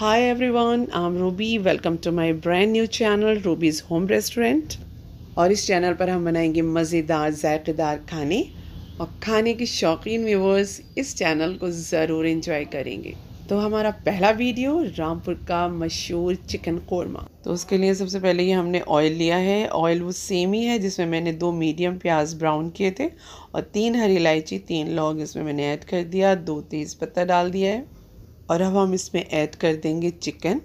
Hi everyone, I'm Ruby. Welcome to my brand new channel Ruby's Home Restaurant. और इस channel पर हम बनाएंगे मज़ेदार ज़ायकेदार खाने और खाने के शौकीन व्यूवर्स इस चैनल को ज़रूर इन्जॉय करेंगे तो हमारा पहला वीडियो रामपुर का मशहूर चिकन कौरमा तो उसके लिए सबसे पहले ये हमने ऑयल लिया है ऑयल वो सेम ही है जिसमें मैंने दो मीडियम प्याज ब्राउन किए थे और तीन हरी इलायची तीन लौंग इसमें मैंने ऐड कर दिया दो तेज़ पत्ता डाल दिया है और अब हम इसमें ऐड कर देंगे चिकन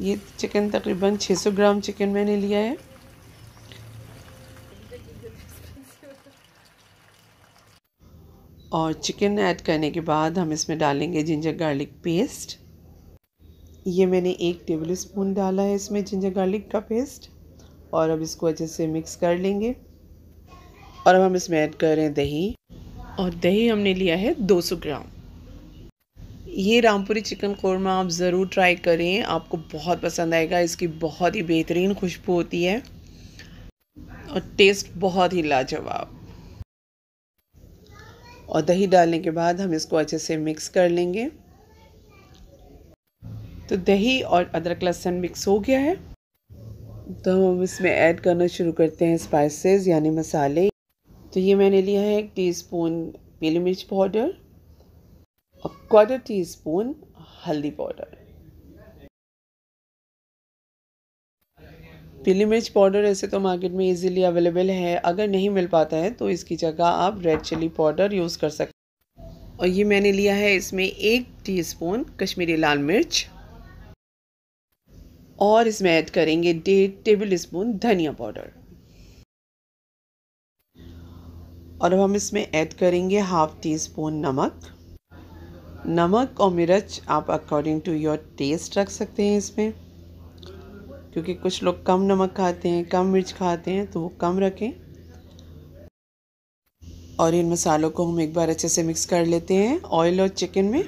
ये चिकन तकरीबन 600 ग्राम चिकन मैंने लिया है और चिकन ऐड करने के बाद हम इसमें डालेंगे जिंजर गार्लिक पेस्ट ये मैंने एक टेबल स्पून डाला है इसमें जिंजर गार्लिक का पेस्ट और अब इसको अच्छे से मिक्स कर लेंगे और अब हम इसमें ऐड कर रहे हैं दही और दही हमने लिया है 200 ग्राम ये रामपुरी चिकन कौरमा आप ज़रूर ट्राई करें आपको बहुत पसंद आएगा इसकी बहुत ही बेहतरीन खुशबू होती है और टेस्ट बहुत ही लाजवाब और दही डालने के बाद हम इसको अच्छे से मिक्स कर लेंगे तो दही और अदरक लहसुन मिक्स हो गया है तो हम इसमें ऐड करना शुरू करते हैं स्पाइसेस यानी मसाले तो ये मैंने लिया है एक टी स्पून पीली मिर्च पाउडर क्वार्टर टी स्पून हल्दी पाउडर पीली मिर्च पाउडर ऐसे तो मार्केट में इजीली अवेलेबल है अगर नहीं मिल पाता है तो इसकी जगह आप रेड चिली पाउडर यूज़ कर सकते हैं और ये मैंने लिया है इसमें एक टीस्पून कश्मीरी लाल मिर्च और इसमें ऐड करेंगे डेढ़ टेबल स्पून धनिया पाउडर और अब हम इसमें ऐड करेंगे हाफ टी स्पून नमक नमक और मिर्च आप अकॉर्डिंग टू योर टेस्ट रख सकते हैं इसमें क्योंकि कुछ लोग कम नमक खाते हैं कम मिर्च खाते हैं तो वो कम रखें और इन मसालों को हम एक बार अच्छे से मिक्स कर लेते हैं ऑयल और चिकन में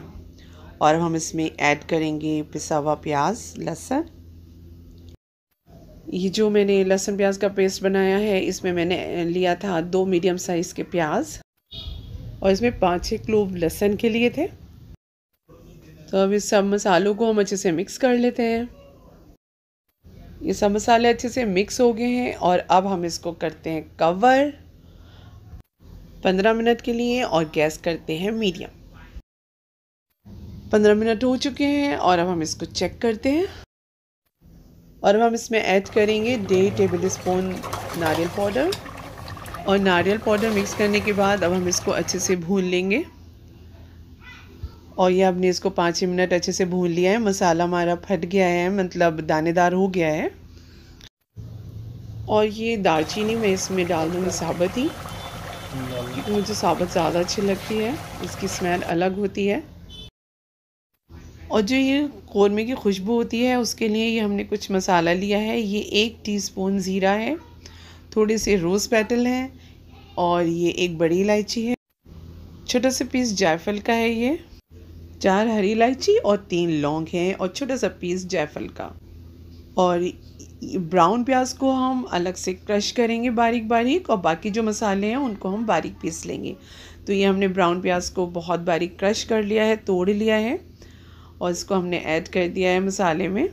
और हम इसमें ऐड करेंगे पिसा हुआ प्याज लहसुन ये जो मैंने लहसुन प्याज का पेस्ट बनाया है इसमें मैंने लिया था दो मीडियम साइज़ के प्याज और इसमें पाँच छः क्लोव लहसुन के लिए थे तो अब इस सब मसालों को हम अच्छे से मिक्स कर लेते हैं ये सब मसाले अच्छे से मिक्स हो गए हैं और अब हम इसको करते हैं कवर पंद्रह मिनट के लिए और गैस करते हैं मीडियम पंद्रह मिनट हो चुके हैं और अब हम इसको चेक करते हैं और अब हम इसमें ऐड करेंगे डेढ़ टेबल स्पून नारियल पाउडर और नारियल पाउडर मिक्स करने के बाद अब हम इसको अच्छे से भून लेंगे और ये हमने इसको पाँच ही मिनट अच्छे से भून लिया है मसाला हमारा फट गया है मतलब दानेदार हो गया है और ये दालचीनी मैं इसमें डाल दूँगी साबत ही क्योंकि मुझे साबत ज़्यादा अच्छी लगती है इसकी स्मेल अलग होती है और जो ये कौरमे की खुशबू होती है उसके लिए ये हमने कुछ मसाला लिया है ये एक टीस्पून ज़ीरा है थोड़े से रोज़ पेटल हैं और ये एक बड़ी इलायची है छोटा सा पीस जायफल का है ये चार हरी इलायची और तीन लौंग हैं और छोटा सा पीस जायफल का और ब्राउन प्याज को हम अलग से क्रश करेंगे बारीक बारीक और बाकी जो मसाले हैं उनको हम बारीक पीस लेंगे तो ये हमने ब्राउन प्याज को बहुत बारीक क्रश कर लिया है तोड़ लिया है और इसको हमने ऐड कर दिया है मसाले में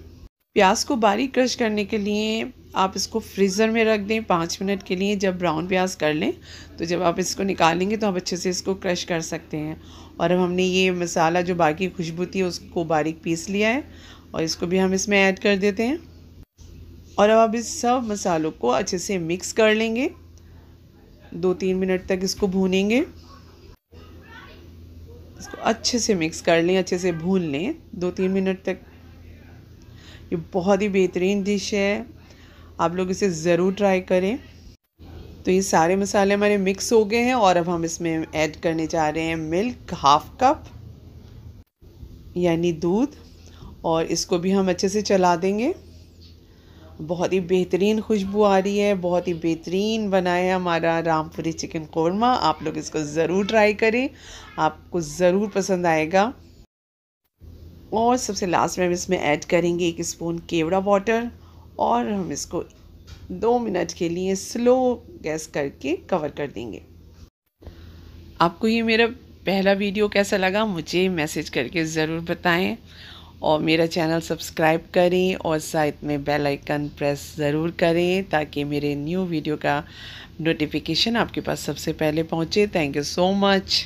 प्याज को बारीक क्रश करने के लिए आप इसको फ्रीज़र में रख दें पाँच मिनट के लिए जब ब्राउन प्याज कर लें तो जब आप इसको निकालेंगे तो आप अच्छे से इसको क्रश कर सकते हैं और अब हमने ये मसाला जो बाकी खुशबू थी उसको बारीक पीस लिया है और इसको भी हम इसमें ऐड कर देते हैं और अब आप इस सब मसालों को अच्छे से मिक्स कर लेंगे दो तीन मिनट तक इसको भूनेंगे इसको अच्छे से मिक्स कर लें अच्छे से भून लें दो तीन मिनट तक ये बहुत ही बेहतरीन डिश है आप लोग इसे ज़रूर ट्राई करें तो ये सारे मसाले हमारे मिक्स हो गए हैं और अब हम इसमें ऐड करने जा रहे हैं मिल्क हाफ कप यानी दूध और इसको भी हम अच्छे से चला देंगे बहुत ही बेहतरीन खुशबू आ रही है बहुत ही बेहतरीन बना है हमारा रामपुरी चिकन कौरमा आप लोग इसको ज़रूर ट्राई करें आपको ज़रूर पसंद आएगा और सबसे लास्ट में हम इसमें ऐड करेंगे एक स्पून केवड़ा वाटर और हम इसको दो मिनट के लिए स्लो गैस करके कवर कर देंगे आपको ये मेरा पहला वीडियो कैसा लगा मुझे मैसेज करके ज़रूर बताएं और मेरा चैनल सब्सक्राइब करें और साथ में बेल आइकन प्रेस ज़रूर करें ताकि मेरे न्यू वीडियो का नोटिफिकेशन आपके पास सबसे पहले पहुंचे थैंक यू सो मच